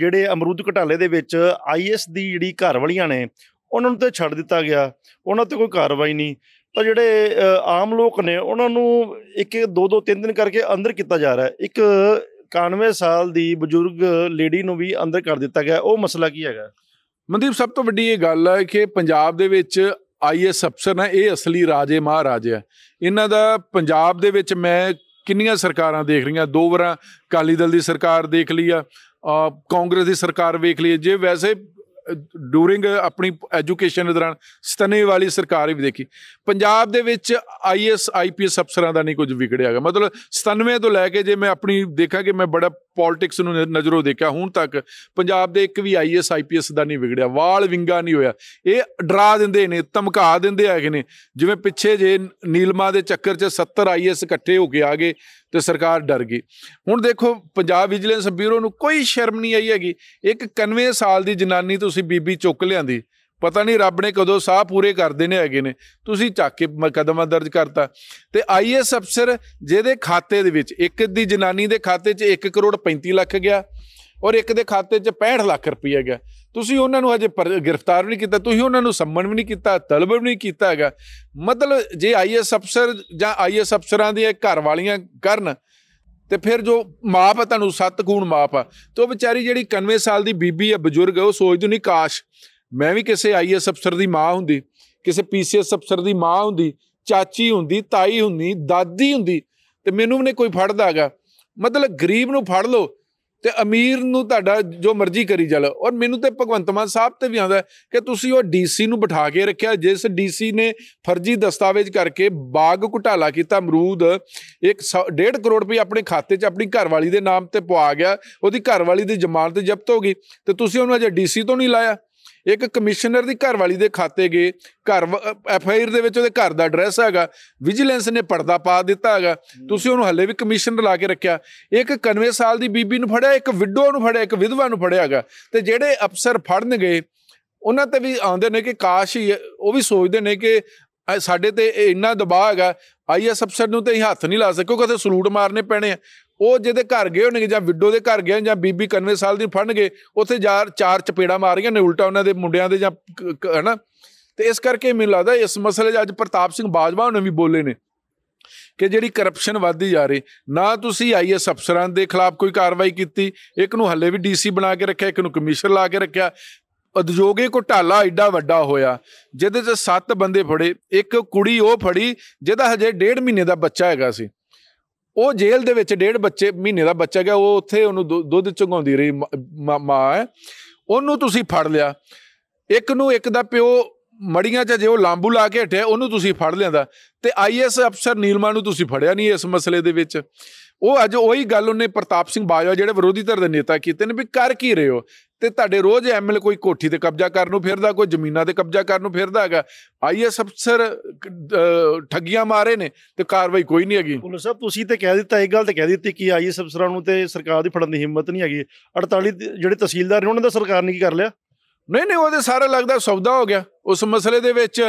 ਜਿਹੜੇ ਅਮਰੂਦ ਘਟਾਲੇ ਦੇ ਵਿੱਚ ਆਈਐਸ ਦੀ ਜਿਹੜੀ ਘਰ ਵਾਲੀਆਂ ਨੇ ਉਹਨਾਂ ਨੂੰ ਤੇ ਛੱਡ ਦਿੱਤਾ ਗਿਆ ਉਹਨਾਂ ਤੇ ਕੋਈ ਕਾਰਵਾਈ ਨਹੀਂ ਪਰ ਜਿਹੜੇ ਆਮ ਲੋਕ ਨੇ ਉਹਨਾਂ ਨੂੰ ਇੱਕ ਇੱਕ ਦੋ ਦੋ ਤਿੰਨ ਦਿਨ ਕਰਕੇ ਅੰਦਰ ਕੀਤਾ ਜਾ ਰਿਹਾ ਇੱਕ 91 ਸਾਲ ਦੀ ਬਜ਼ੁਰਗ ਲੇਡੀ ਨੂੰ ਵੀ ਅੰਦਰ ਕਰ ਦਿੱਤਾ ਗਿਆ ਉਹ ਮਸਲਾ ਕੀ ਹੈਗਾ ਮਨਦੀਪ ਸਭ ਤੋਂ ਵੱਡੀ ਇਹ ਗੱਲ ਹੈ ਕਿ ਪੰਜਾਬ ਦੇ ਵਿੱਚ ਆਈਐਸ ਅਫਸਰ ਨੇ ਇਹ ਅਸਲੀ ਰਾਜੇ ਮਹਾਰਾਜੇ ਹੈ ਇਹਨਾਂ ਦਾ ਪੰਜਾਬ ਦੇ ਵਿੱਚ ਮੈਂ ਕਿੰਨੀਆਂ ਸਰਕਾਰਾਂ ਦੇਖ ਰਹੀਆਂ ਦੋ ਵਾਰਾਂ ਕਾਲੀ ਦਲ ਦੀ ਸਰਕਾਰ ਦੇਖ ਲਈ ਆ ਕਾਂਗਰਸ ਦੀ ਸਰਕਾਰ ਵੇਖ ਲਈਏ ਜੇ ਵੈਸੇ ਡੂਰਿੰਗ ਆਪਣੀ ਐਜੂਕੇਸ਼ਨ ਦੌਰਾਨ ਸਤਨੇ ਵਾਲੀ ਸਰਕਾਰ ਵੀ ਦੇਖੀ ਪੰਜਾਬ ਦੇ ਵਿੱਚ ਆਈਐਸ ਆਈਪੀਐਸ ਅਫਸਰਾਂ ਦਾ ਨਹੀਂ ਕੁਝ ਵਿਗੜਿਆਗਾ ਮਤਲਬ 97 ਤੋਂ ਲੈ ਕੇ ਜੇ ਮੈਂ ਆਪਣੀ ਦੇਖਾਂ ਕਿ ਮੈਂ ਬੜਾ ਪੋਲਿਟਿਕਸ ਨੂੰ ਨਜ਼ਰੋਂ ਦੇਖਿਆ ਹੁਣ ਤੱਕ ਪੰਜਾਬ ਦੇ ਇੱਕ ਵੀ ਆਈਐਸ ਆਈਪੀਐਸ ਦਾ ਨਹੀਂ ਵਿਗੜਿਆ ਵਾਲ ਵਿੰਗਾ ਨਹੀਂ ਹੋਇਆ ਇਹ ਡਰਾ ਦਿੰਦੇ ਨੇ ਧਮਕਾ ਦਿੰਦੇ ਹੈਗੇ ਨੇ ਜਿਵੇਂ ਪਿੱਛੇ ਜੇ ਨੀਲਮਾ ਦੇ ਚੱਕਰ 'ਚ 70 ਆਈਐਸ ਇਕੱਠੇ ਹੋ ਕੇ ਆ ਗਏ ਤੇ ਸਰਕਾਰ ਡਰ ਗਈ ਹੁਣ ਦੇਖੋ ਪੰਜਾਬ ਵਿਜੀਲੈਂਸ ਬਿਊਰੋ ਨੂੰ ਕੋਈ ਸ਼ਰਮ ਨਹੀਂ ਆਈ ਹੈਗੀ ਇੱਕ 91 ਸਾਲ ਦੀ ਜਨਾਨੀ ਤੋਂ ਤੁਸੀਂ ਬੀਬੀ ਚੁੱਕ ਲਿਆਂਦੀ ਪਤਾ ਨਹੀਂ ਰੱਬ ਨੇ ਕਦੋਂ ਸਾਹ ਪੂਰੇ ਕਰ ਦੇਣੇ ਹੈਗੇ ਨੇ ਤੁਸੀਂ ਚੱਕ ਕੇ ਮਕਦਮਾ ਦਰਜ ਕਰਤਾ ਤੇ ਆਈਐਸ ਅਫਸਰ ਜਿਹਦੇ ਖਾਤੇ ਦੇ ਵਿੱਚ ਇੱਕ ਦੀ ਜਨਾਨੀ ਦੇ ਖਾਤੇ 'ਚ 1 ਕਰੋੜ 35 ਲੱਖ ਗਿਆ ਔਰ ਇੱਕ ਦੇ ਖਾਤੇ 'ਚ 65 ਲੱਖ ਰੁਪਈਆ ਗਿਆ ਤੁਸੀਂ ਉਹਨਾਂ ਨੂੰ ਅਜੇ ਗ੍ਰਿਫਤਾਰ ਵੀ ਨਹੀਂ ਕੀਤਾ ਤੁਸੀਂ ਉਹਨਾਂ ਨੂੰ ਸੰਮਨ ਵੀ ਨਹੀਂ ਕੀਤਾ ਤਲਬ ਵੀ ਨਹੀਂ ਕੀਤਾ ਹੈਗਾ ਮਤਲਬ ਜੇ ਆਈਐਸ ਅਫਸਰ ਜਾਂ ਆਈਐਸ ਅਫਸਰਾਂ ਦੀਆਂ ਘਰ ਵਾਲੀਆਂ ਕਰਨ ਤੇ ਫਿਰ ਜੋ ਮਾਪ ਆ ਤੁਹਾਨੂੰ ਸੱਤ ਗੂਣ ਮਾਪ ਆ ਤੇ ਉਹ ਵਿਚਾਰੀ ਜਿਹੜੀ 91 ਸਾਲ ਦੀ ਬੀਬੀ ਆ ਬਜ਼ੁਰਗ ਆ ਉਹ ਸੋਚਦੀ ਨਹੀਂ ਕਾਸ਼ ਮੈਂ ਵੀ ਕਿਸੇ ਆਈਐਸ ਅਫਸਰ ਦੀ ਮਾਂ ਹੁੰਦੀ ਕਿਸੇ ਪੀਸੀਐਸ ਅਫਸਰ ਦੀ ਮਾਂ ਹੁੰਦੀ ਚਾਚੀ ਹੁੰਦੀ ਤਾਈ ਹੁੰਦੀ ਦਾਦੀ ਹੁੰਦੀ ਤੇ ਮੈਨੂੰ ਵੀ ਨੇ ਕੋਈ ਫੜਦਾਗਾ ਮਤਲਬ ਗਰੀਬ ਨੂੰ ਫੜ ਲੋ ਤੇ ਅਮੀਰ ਨੂੰ ਤੁਹਾਡਾ ਜੋ ਮਰਜ਼ੀ ਕਰੀ ਚੱਲ ਔਰ ਮੈਨੂੰ ਤੇ ਭਗਵੰਤ ਮਾਨ ਸਾਹਿਬ ਤੇ ਵੀ ਆਉਂਦਾ ਕਿ ਤੁਸੀਂ ਉਹ ਡੀਸੀ ਨੂੰ ਬਿਠਾ ਕੇ ਰੱਖਿਆ ਜਿਸ ਡੀਸੀ ਨੇ ਫਰਜ਼ੀ ਦਸਤਾਵੇਜ਼ ਕਰਕੇ ਬਾਗ ਘੁਟਾਲਾ ਕੀਤਾ ਅਮਰੂਦ ਇੱਕ 1.5 ਕਰੋੜ ਰੁਪਏ ਆਪਣੇ ਖਾਤੇ 'ਚ ਆਪਣੀ ਘਰਵਾਲੀ ਦੇ ਨਾਮ ਤੇ ਪਵਾ ਗਿਆ ਉਹਦੀ ਘਰਵਾਲੀ ਦੀ ਜ਼ਮਾਨਤ ਜ਼ਬਤ ਹੋ ਗਈ ਤੇ ਤੁਸੀਂ ਉਹਨੂੰ ਅਜੇ ਡੀਸੀ ਤੋਂ ਨਹੀਂ ਲਾਇਆ ਇੱਕ ਕਮਿਸ਼ਨਰ ਦੀ ਘਰਵਾਲੀ ਦੇ ਖਾਤੇ ਗਏ ਘਰ ਐਫ ਆਈ ਆਰ ਦੇ ਵਿੱਚ ਉਹਦੇ ਘਰ ਦਾ ਐਡਰੈਸ ਹੈਗਾ ਵਿਜੀਲੈਂਸ ਨੇ ਪਰਦਾ ਪਾ ਦਿੱਤਾ ਹੈਗਾ ਤੁਸੀਂ ਉਹਨੂੰ ਹੱਲੇ ਵੀ ਕਮਿਸ਼ਨਰ ਲਾ ਕੇ ਰੱਖਿਆ ਇੱਕ 91 ਸਾਲ ਦੀ ਬੀਬੀ ਨੂੰ ਫੜਿਆ ਇੱਕ ਵਿਡੋ ਨੂੰ ਫੜਿਆ ਇੱਕ ਵਿਧਵਾ ਨੂੰ ਫੜਿਆ ਹੈਗਾ ਤੇ ਜਿਹੜੇ ਅਫਸਰ ਫੜਨ ਗਏ ਉਹਨਾਂ ਤੇ ਵੀ ਆਉਂਦੇ ਨੇ ਕਿ ਕਾਸ਼ ਹੀ ਉਹ ਵੀ ਸੋਚਦੇ ਨੇ ਕਿ ਸਾਡੇ ਤੇ ਇੰਨਾ ਦਬਾਅ ਹੈਗਾ ਆਈਐਸ ਅਫਸਰ ਨੂੰ ਤੇ ਹੱਥ ਨਹੀਂ ਲਾ ਸਕੋ ਕਿਉਂਕਿ ਸਲੂਟ ਮਾਰਨੇ ਪੈਣੇ ਆ ਉਹ ਜਿਹਦੇ ਘਰ ਗਏ ਹੋਣਗੇ ਜਾਂ ਵਿਡੋ ਦੇ ਘਰ ਗਏ ਜਾਂ ਬੀਬੀ 91 ਸਾਲ ਦੀ ਫੜਨਗੇ ਉੱਥੇ ਚਾਰ ਚਾਰ ਚਪੇੜਾ ਮਾਰੀਆਂ ਨੇ ਉਲਟਾ ਉਹਨਾਂ ਦੇ ਮੁੰਡਿਆਂ ਦੇ ਜਾਂ ਹਨਾ ਤੇ ਇਸ ਕਰਕੇ ਮੈਨੂੰ ਲੱਗਦਾ ਇਸ ਮਸਲੇ 'ਚ ਅੱਜ ਪ੍ਰਤਾਪ ਸਿੰਘ ਬਾਜਵਾ ਉਹਨੇ ਵੀ ਬੋਲੇ ਨੇ ਕਿ ਜਿਹੜੀ ਕਰਪਸ਼ਨ ਵੱਧਦੀ ਜਾ ਰਹੀ ਨਾ ਤੁਸੀਂ ਆਈਐਸ ਅਫਸਰਾਂ ਦੇ ਖਿਲਾਫ ਕੋਈ ਕਾਰਵਾਈ ਕੀਤੀ ਇੱਕ ਨੂੰ ਹੱਲੇ ਵੀ ਡੀਸੀ ਬਣਾ ਕੇ ਰੱਖਿਆ ਇੱਕ ਨੂੰ ਕਮਿਸ਼ਨਰ ਲਾ ਕੇ ਰੱਖਿਆ ਉਦਯੋਗੇ ਟਾਲਾ ਐਡਾ ਵੱਡਾ ਹੋਇਆ ਜਿਹਦੇ 'ਚ 7 ਬੰਦੇ ਫੜੇ ਇੱਕ ਕੁੜੀ ਉਹ ਫੜੀ ਜਿਹਦਾ ਹਜੇ 1.5 ਮਹੀਨੇ ਦਾ ਬੱਚਾ ਹੈਗਾ ਸੀ ਉਹ ਜੇਲ੍ਹ ਦੇ ਵਿੱਚ ਡੇਢ ਬੱਚੇ ਮਹੀਨੇ ਦਾ ਬੱਚਾ ਗਿਆ ਉਹ ਉੱਥੇ ਉਹਨੂੰ ਦੁੱਧ ਚੁੰਗਾਉਂਦੀ ਰਹੀ ਮਾਂ ਉਹਨੂੰ ਤੁਸੀਂ ਫੜ ਲਿਆ ਇੱਕ ਨੂੰ ਇੱਕ ਦਾ ਪਿਓ ਮੜੀਆਂ 'ਚ ਜੇ ਉਹ ਲਾਂਬੂ ਲਾ ਕੇ ਹਟਿਆ ਉਹਨੂੰ ਤੁਸੀਂ ਫੜ ਲਿਆਂਦਾ ਤੇ ਆਈਐਸ ਅਫਸਰ ਨੀਲਮਾ ਨੂੰ ਤੁਸੀਂ ਫੜਿਆ ਨਹੀਂ ਇਸ ਮਸਲੇ ਦੇ ਵਿੱਚ ਉਹ ਅੱਜ ਉਹੀ ਗੱਲ ਉਹਨੇ ਪ੍ਰਤਾਪ ਸਿੰਘ ਬਾਜਵਾ ਜਿਹੜੇ ਵਿਰੋਧੀ ਧਿਰ ਦੇ ਨੇਤਾ ਕੀਤੇ ਨੇ ਵੀ ਕਰ ਕੀ ਰਹੇ ਹੋ ਤੇ ਤੁਹਾਡੇ ਰੋਜ਼ ਐਮਐਲ ਕੋਈ ਕੋਠੀ ਤੇ ਕਬਜ਼ਾ ਕਰਨ ਨੂੰ ਫਿਰਦਾ ਕੋਈ ਜ਼ਮੀਨਾਂ ਤੇ ਕਬਜ਼ਾ ਕਰਨ ਨੂੰ ਫਿਰਦਾ ਹੈਗਾ ਆਈਐਸ ਅਫਸਰ ਠੱਗੀਆਂ ਮਾਰੇ ਨੇ ਤੇ ਕਾਰਵਾਈ ਕੋਈ ਨਹੀਂ ਹੈਗੀ ਪੁਲਿਸ ਸਾਹਿਬ ਤੁਸੀਂ ਤੇ ਕਹਿ ਦਿੱਤਾ ਇਹ ਗੱਲ ਤੇ ਕਹਿ ਦਿੱਤੀ ਕਿ ਆਈਐਸ ਅਫਸਰਾਂ ਨੂੰ ਤੇ ਸਰਕਾਰ ਦੀ ਫੜਨ ਦੀ ਹਿੰਮਤ ਨਹੀਂ ਹੈਗੀ 48 ਜਿਹੜੇ ਤਹਿਸੀਲਦਾਰ ਨੇ ਉਹਨਾਂ ਦਾ ਸਰਕਾਰ ਨੇ ਕੀ ਕਰ ਲਿਆ ਨਹੀਂ ਨਹੀਂ ਉਹਦੇ ਸਾਰੇ ਲੱਗਦਾ ਸੌਦਾ ਹੋ ਗਿਆ ਉਸ ਮਸਲੇ ਦੇ ਵਿੱਚ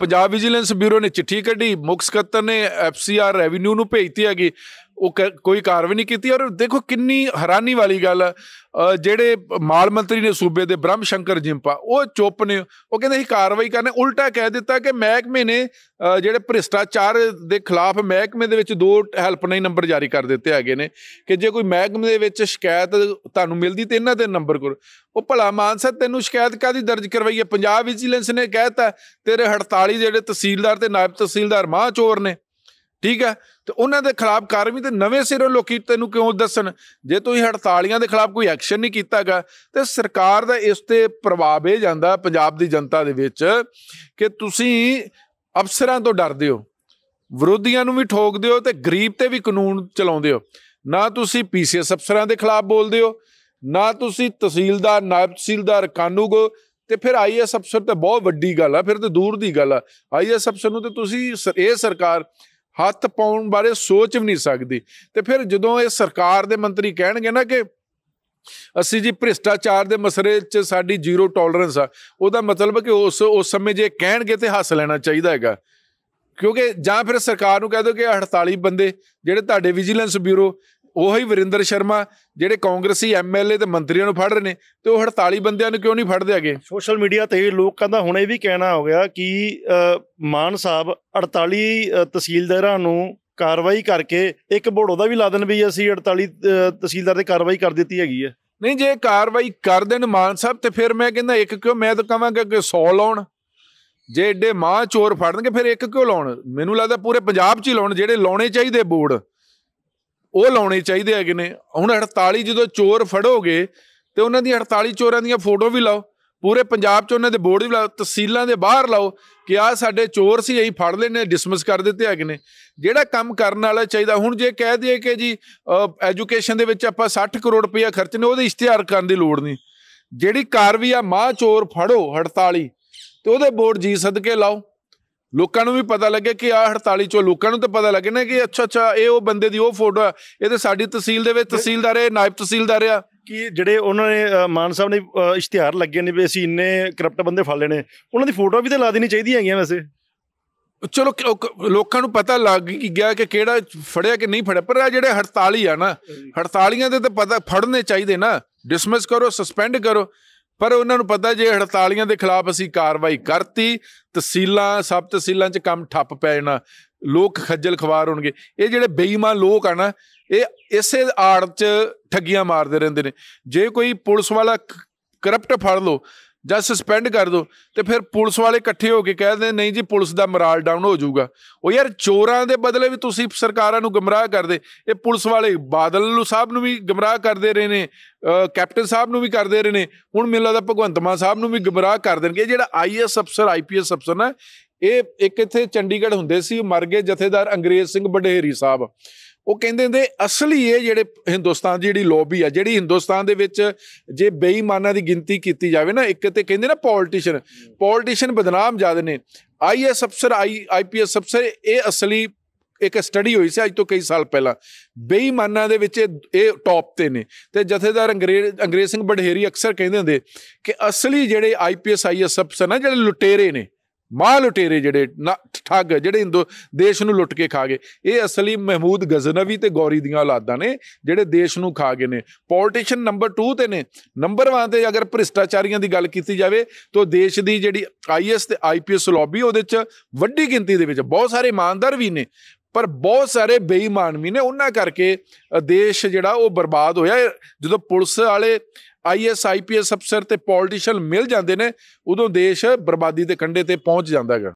ਪੰਜਾਬ ਵਿਜੀਲੈਂਸ ਬਿਊਰੋ ਨੇ ਚਿੱਠੀ ਕੱਢੀ ਮੁਖ ਸਕੱਤਰ ਨੇ ਐਫਸੀਆਰ ਰੈਵਨਿਊ ਨੂੰ ਭੇਜਤੀ ਹੈਗੀ ਉਹ ਕੋਈ ਕਾਰਵਾਈ ਨਹੀਂ ਕੀਤੀ ਔਰ ਦੇਖੋ ਕਿੰਨੀ ਹੈਰਾਨੀ ਵਾਲੀ ਗੱਲ ਜਿਹੜੇ ਮਾਲ ਮੰਤਰੀ ਨੇ ਸੂਬੇ ਦੇ ਬ੍ਰਹਮ ਸ਼ੰਕਰ ਜਿੰਪਾ ਉਹ ਚੁੱਪ ਨੇ ਉਹ ਕਹਿੰਦੇ ਅਸੀਂ ਕਾਰਵਾਈ ਕਰਨੇ ਉਲਟਾ ਕਹਿ ਦਿੱਤਾ ਕਿ ਮਹਿਕਮੇ ਨੇ ਜਿਹੜੇ ਭ੍ਰਿਸ਼ਟਾਚਾਰ ਦੇ ਖਿਲਾਫ ਮਹਿਕਮੇ ਦੇ ਵਿੱਚ ਦੋ ਹੈਲਪਲਾਈਨ ਨੰਬਰ ਜਾਰੀ ਕਰ ਦਿੱਤੇ ਹੈਗੇ ਨੇ ਕਿ ਜੇ ਕੋਈ ਮਹਿਕਮੇ ਦੇ ਵਿੱਚ ਸ਼ਿਕਾਇਤ ਤੁਹਾਨੂੰ ਮਿਲਦੀ ਤੇ ਇਹਨਾਂ ਦੇ ਨੰਬਰ ਕੋਲ ਉਹ ਭਲਾ ਮਾਨਸਾ ਤੈਨੂੰ ਸ਼ਿਕਾਇਤ ਕਾਦੀ ਦਰਜ ਕਰਵਾਈਏ ਪੰਜਾਬ ਵਿਜੀਲੈਂਸ ਨੇ ਕਹਿਤਾ ਤੇਰੇ 48 ਜਿਹੜੇ ਤਹਿਸੀਲਦਾਰ ਤੇ ਨਾਇਬ ਤਹਿਸੀਲਦਾਰ ਮਾਹ ਚੋਰ ਨੇ ਠੀਕ ਹੈ ਤੇ ਉਹਨਾਂ ਦੇ ਖਿਲਾਫ ਕਾਰਵਾਈ ਤੇ ਨਵੇਂ ਸਿਰੋਂ ਲੋਕੀ ਤੈਨੂੰ ਕਿਉਂ ਦੱਸਣ ਜੇ ਤੁਸੀਂ ਹੜਤਾਲੀਆਂ ਦੇ ਖਿਲਾਫ ਕੋਈ ਐਕਸ਼ਨ ਨਹੀਂ ਕੀਤਾਗਾ ਤੇ ਸਰਕਾਰ ਦਾ ਇਸ ਤੇ ਪ੍ਰਭਾਵ ਇਹ ਜਾਂਦਾ ਪੰਜਾਬ ਦੀ ਜਨਤਾ ਦੇ ਵਿੱਚ ਕਿ ਤੁਸੀਂ ਅਫਸਰਾਂ ਤੋਂ ਡਰਦੇ ਹੋ ਵਿਰੋਧੀਆਂ ਨੂੰ ਵੀ ਠੋਕਦੇ ਹੋ ਤੇ ਗਰੀਬ ਤੇ ਵੀ ਕਾਨੂੰਨ ਚਲਾਉਂਦੇ ਹੋ ਨਾ ਤੁਸੀਂ ਪੀਸੀਐਸ ਅਫਸਰਾਂ ਦੇ ਖਿਲਾਫ ਬੋਲਦੇ ਹੋ ਨਾ ਤੁਸੀਂ ਤਹਿਸੀਲਦਾਰ ਨਾਇਬ ਤਹਿਸੀਲਦਾਰ ਕਾਨੂੰਗੋ ਤੇ ਫਿਰ ਆਈਐਸ ਅਫਸਰ ਤੇ ਬਹੁਤ ਵੱਡੀ ਗੱਲ ਆ ਫਿਰ ਤੇ ਦੂਰ ਦੀ ਗੱਲ ਆ ਆਈਐਸ ਅਫਸਰ ਨੂੰ ਤੇ ਤੁਸੀਂ ਇਹ ਸਰਕਾਰ ਹੱਥ ਪਾਉਣ ਬਾਰੇ ਸੋਚ ਵੀ ਨਹੀਂ ਸਕਦੀ ਤੇ ਫਿਰ ਜਦੋਂ ਇਹ ਸਰਕਾਰ ਦੇ ਮੰਤਰੀ ਕਹਿਣਗੇ ਨਾ ਕਿ ਅਸੀਂ ਜੀ ਭ੍ਰਿਸ਼ਟਾਚਾਰ ਦੇ ਮਸਲੇ 'ਚ ਸਾਡੀ ਜ਼ੀਰੋ ਟੋਲਰੈਂਸ ਆ ਉਹਦਾ ਮਤਲਬ ਕਿ ਉਸ ਉਸ ਸਮੇਂ ਜੇ ਕਹਿਣਗੇ ਤੇ ਹੱਸ ਲੈਣਾ ਚਾਹੀਦਾ ਹੈਗਾ ਕਿਉਂਕਿ ਜਾਂ ਫਿਰ ਸਰਕਾਰ ਨੂੰ ਕਹਿ ਦਿਓ ਕਿ 48 ਬੰਦੇ ਜਿਹੜੇ ਤੁਹਾਡੇ ਵਿਜੀਲੈਂਸ ਬਿਊਰੋ ਉਹੀ ਵਰਿੰਦਰ ਸ਼ਰਮਾ ਜਿਹੜੇ ਕਾਂਗਰਸੀ ਐਮਐਲਏ ਤੇ ਮੰਤਰੀਆਂ ਨੂੰ ਫੜ ਰਹੇ ਨੇ ਤੇ ਉਹ 48 ਬੰਦਿਆਂ ਨੂੰ ਕਿਉਂ ਨਹੀਂ ਫੜਦੇ ਆਗੇ ਸੋਸ਼ਲ ਮੀਡੀਆ ਤੇ ਲੋਕ ਕਹਿੰਦਾ ਹੁਣ ਇਹ ਵੀ ਕਹਿਣਾ ਹੋ ਗਿਆ ਕਿ ਮਾਨ ਸਾਹਿਬ 48 ਤਹਿਸੀਲਦਾਰਾਂ ਨੂੰ ਕਾਰਵਾਈ ਕਰਕੇ ਇੱਕ ਬੋੜੋ ਦਾ ਵੀ ਲਾ ਦੇਣ ਵੀ ਅਸੀਂ 48 ਤਹਿਸੀਲਦਾਰ ਤੇ ਕਾਰਵਾਈ ਕਰ ਦਿੱਤੀ ਹੈਗੀ ਹੈ ਨਹੀਂ ਜੇ ਕਾਰਵਾਈ ਕਰ ਦੇਣ ਮਾਨ ਸਾਹਿਬ ਤੇ ਫਿਰ ਮੈਂ ਕਹਿੰਦਾ ਇੱਕ ਕਿਉਂ ਮੈਂ ਤਾਂ ਕਹਾਂਗਾ ਕਿ 100 ਲਾਉਣ ਜੇ ਏਡੇ ਮਾਂ ਚੋਰ ਫੜਨਗੇ ਫਿਰ ਇੱਕ ਕਿਉਂ ਲਾਉਣ ਮੈਨੂੰ ਲੱਗਦਾ ਪੂਰੇ ਪੰਜਾਬ 'ਚ ਹੀ ਲਾਉਣ ਜਿਹੜੇ ਲਾਉਣੇ ਚਾਹੀਦੇ ਬੋਰਡ ਉਹ ਲਾਉਣੇ ਚਾਹੀਦੇ ਹੈਗੇ ਨੇ ਹੁਣ 48 ਜਦੋਂ ਚੋਰ ਫੜੋਗੇ ਤੇ ਉਹਨਾਂ ਦੀ 48 ਚੋਰਾਂ ਦੀਆਂ ਫੋਟੋ ਵੀ ਲਾਓ ਪੂਰੇ ਪੰਜਾਬ 'ਚ ਉਹਨਾਂ ਦੇ ਬੋਰਡ ਵੀ ਲਾਓ ਤਹਿਸੀਲਾਂ ਦੇ ਬਾਹਰ ਲਾਓ ਕਿ ਆ ਸਾਡੇ ਚੋਰ ਸੀ ਇਹੀ ਫੜ ਲੈਣੇ ਡਿਸਮਿਸ ਕਰ ਦਿੱਤੇ ਹੈਗੇ ਨੇ ਜਿਹੜਾ ਕੰਮ ਕਰਨ ਵਾਲਾ ਚਾਹੀਦਾ ਹੁਣ ਜੇ ਕਹਿ ਦਈਏ ਕਿ ਜੀ ਐਜੂਕੇਸ਼ਨ ਦੇ ਵਿੱਚ ਆਪਾਂ 60 ਕਰੋੜ ਰੁਪਇਆ ਖਰਚਨੇ ਉਹਦੇ ਇਸ਼ਤਿਹਾਰ ਕਰਨ ਦੀ ਲੋੜ ਨਹੀਂ ਜਿਹੜੀ ਕਾਰਵਾਈ ਆ ਮਾਂ ਚੋਰ ਫੜੋ 48 ਤੇ ਉਹਦੇ ਬੋਰਡ ਜੀ ਸਦਕੇ ਲਾਓ ਲੋਕਾਂ ਨੂੰ ਵੀ ਪਤਾ ਲੱਗੇ ਕਿ ਆ 48 ਚੋਂ ਲੋਕਾਂ ਨੂੰ ਤਾਂ ਪਤਾ ਲੱਗੇ ਨਾ ਕਿ ਅੱਛਾ ਅੱਛਾ ਇਹ ਉਹ ਬੰਦੇ ਦੀ ਉਹ ਫੋਟੋ ਇਹ ਤੇ ਸਾਡੀ ਤਹਿਸੀਲ ਦੇ ਵਿੱਚ ਤਹਿਸੀਲਦਾਰ ਹੈ ਨਾਇਬ ਤਹਿਸੀਲਦਾਰ ਆ ਕਿ ਜਿਹੜੇ ਉਹਨਾਂ ਨੇ ਮਾਨ ਸਾਹਿਬ ਨੇ ਇਸ਼ਤਿਹਾਰ ਲੱਗੇ ਨੇ ਵੀ ਅਸੀਂ ਇੰਨੇ ਕਰਪਟ ਬੰਦੇ ਫੜ ਲੈਣੇ ਉਹਨਾਂ ਦੀ ਫੋਟੋ ਵੀ ਤਾਂ ਲਾ ਦੇਣੀ ਚਾਹੀਦੀ ਹੈਗੀਆਂ ਵੈਸੇ ਚਲੋ ਲੋਕਾਂ ਨੂੰ ਪਤਾ ਲੱਗ ਗਿਆ ਕਿ ਕਿਹੜਾ ਫੜਿਆ ਕਿ ਨਹੀਂ ਫੜਿਆ ਪਰ ਆ ਜਿਹੜੇ 48 ਆ ਨਾ 48ਆਂ ਦੇ ਤੇ ਪਤਾ ਫੜਨੇ ਚਾਹੀਦੇ ਨਾ ਡਿਸਮਿਸ ਕਰੋ ਸਸਪੈਂਡ ਕਰੋ ਪਰ ਉਹਨਾਂ ਨੂੰ ਪਤਾ ਜੇ ਹੜਤਾਲੀਆਂ ਦੇ ਖਿਲਾਫ ਅਸੀਂ ਕਾਰਵਾਈ ਕਰਤੀ ਤਹਿਸੀਲਾਂ ਸਭ ਤਹਿਸੀਲਾਂ 'ਚ ਕੰਮ ਠੱਪ ਪੈ ਜਾਣਾ ਲੋਕ ਖੱਜਲ ਖਵਾਰ ਹੋਣਗੇ ਇਹ ਜਿਹੜੇ ਬੇਈਮਾਨ ਲੋਕ ਆ ਨਾ ਇਹ ਇਸੇ ਆੜ 'ਚ ਠੱਗੀਆਂ ਮਾਰਦੇ ਰਹਿੰਦੇ ਨੇ ਜੇ ਕੋਈ ਪੁਲਿਸ ਵਾਲਾ ਕਰਪਟ ਫੜ ਲੋ ਜਾਂ ਸਸਪੈਂਡ ਕਰ ਦੋ ਤੇ ਫਿਰ ਪੁਲਿਸ ਵਾਲੇ ਇਕੱਠੇ ਹੋ ਕੇ ਕਹਿੰਦੇ ਨਹੀਂ ਜੀ ਪੁਲਿਸ ਦਾ ਮੋਰਲ ਡਾਊਨ ਹੋ ਜਾਊਗਾ ਉਹ ਯਾਰ ਚੋਰਾਂ ਦੇ ਬਦਲੇ ਵੀ ਤੁਸੀਂ ਸਰਕਾਰਾਂ ਨੂੰ ਗਮਰਾਹ ਕਰਦੇ ਇਹ ਪੁਲਿਸ ਵਾਲੇ ਬਾਦਲ ਨੂੰ ਸਾਹਿਬ ਨੂੰ ਵੀ ਗਮਰਾਹ ਕਰਦੇ ਰਹੇ ਨੇ ਕੈਪਟਨ ਸਾਹਿਬ ਨੂੰ ਵੀ ਕਰਦੇ ਰਹੇ ਨੇ ਹੁਣ ਮੈਨੂੰ ਲੱਗਦਾ ਭਗਵੰਤ ਮਾਨ ਸਾਹਿਬ ਨੂੰ ਵੀ ਗਮਰਾਹ ਕਰ ਦੇਣਗੇ ਜਿਹੜਾ ਆਈਐਸ ਅਫਸਰ ਆਈਪੀਐਸ ਅਫਸਰ ਨਾ ਇਹ ਇੱਕ ਇੱਥੇ ਚੰਡੀਗੜ੍ਹ ਹੁੰਦੇ ਸੀ ਮਰ ਗਏ ਜਥੇਦਾਰ ਅੰਗਰੇਜ਼ ਸਿੰਘ ਬਡੇਹਰੀ ਸਾਹਿਬ ਉਹ ਕਹਿੰਦੇ ਨੇ ਅਸਲੀ ਇਹ ਜਿਹੜੇ ਹਿੰਦੁਸਤਾਨ ਦੀ ਜਿਹੜੀ ਲੌਬੀ ਆ ਜਿਹੜੀ ਹਿੰਦੁਸਤਾਨ ਦੇ ਵਿੱਚ ਜੇ ਬੇਈਮਾਨਾਂ ਦੀ ਗਿਣਤੀ ਕੀਤੀ ਜਾਵੇ ਨਾ ਇੱਕ ਤੇ ਕਹਿੰਦੇ ਨਾ ਪੋਲਿਟਿਸ਼ੀਅਨ ਪੋਲਿਟਿਸ਼ੀਅਨ ਬਦਨਾਮ ਜ਼ਿਆਦਾ ਨੇ ਆਈਐਸ ਅਫਸਰ ਆਈ ਆਈਪੀਐਸ ਅਫਸਰ ਇਹ ਅਸਲੀ ਇੱਕ ਸਟੱਡੀ ਹੋਈ ਸੀ ਅੱਜ ਤੋਂ ਕਈ ਸਾਲ ਪਹਿਲਾਂ ਬੇਈਮਾਨਾਂ ਦੇ ਵਿੱਚ ਇਹ ਟੌਪ ਤੇ ਨੇ ਤੇ ਜਥੇਦਾਰ ਅੰਗਰੇਜ਼ ਅੰਗਰੇਜ਼ ਸਿੰਘ ਬਡਹੇਰੀ ਅਕਸਰ ਕਹਿੰਦੇ ਹੁੰਦੇ ਕਿ ਅਸਲੀ ਜਿਹੜੇ ਆਈਪੀਐਸ ਆਈਐਸ ਅਫਸਰ ਨਾ ਜਿਹੜੇ ਲੁਟੇਰੇ ਨੇ ਮਾਂ ਲੁਟੇਰੇ ਜਿਹੜੇ ਠੱਗ ਜਿਹੜੇ ਹਿੰਦੂ ਦੇਸ਼ ਨੂੰ ਲੁੱਟ ਕੇ ਖਾ ਗਏ ਇਹ ਅਸਲੀ ਮਹਿਮੂਦ ਗਜ਼ਨਵੀ ਤੇ ਗੌਰੀ ਦੀਆਂ ਔਲਾਦਾਂ ਨੇ ਜਿਹੜੇ ਦੇਸ਼ ਨੂੰ ਖਾ ਗਏ ਨੇ ਪੋਲਿਟਿਸ਼ੀਅਨ ਨੰਬਰ 2 ਤੇ ਨੇ ਨੰਬਰ 1 ਤੇ ਅਗਰ ਭ੍ਰਿਸ਼ਟਾਚਾਰੀਆਂ ਦੀ ਗੱਲ ਕੀਤੀ ਜਾਵੇ ਤਾਂ ਦੇਸ਼ ਦੀ ਜਿਹੜੀ ਆਈਐਸ ਤੇ ਆਈਪੀਐਸ ਲੌਬੀ ਉਹਦੇ ਚ ਵੱਡੀ ਗਿਣਤੀ ਦੇ ਵਿੱਚ ਬਹੁਤ ਸਾਰੇ ਇਮਾਨਦਾਰ ਵੀ ਨੇ ਪਰ ਬਹੁਤ ਸਾਰੇ ਬੇਈਮਾਨ ਵੀ ਨੇ ਉਹਨਾਂ ਕਰਕੇ ਦੇਸ਼ ਜਿਹੜਾ ਉਹ ਬਰਬਾਦ ਹੋਇਆ ਜਦੋਂ ਪੁਲਿਸ ਵਾਲੇ ਆਈਐਸ ਆਈਪੀਐਸ ਅਫਸਰ ਤੇ ਪੋਲਿਟਿਸ਼ਲ ਮਿਲ ਜਾਂਦੇ ਨੇ ਉਦੋਂ ਦੇਸ਼ ਬਰਬਾਦੀ ਦੇ ਕੰਢੇ ਤੇ ਪਹੁੰਚ ਜਾਂਦਾ ਹੈਗਾ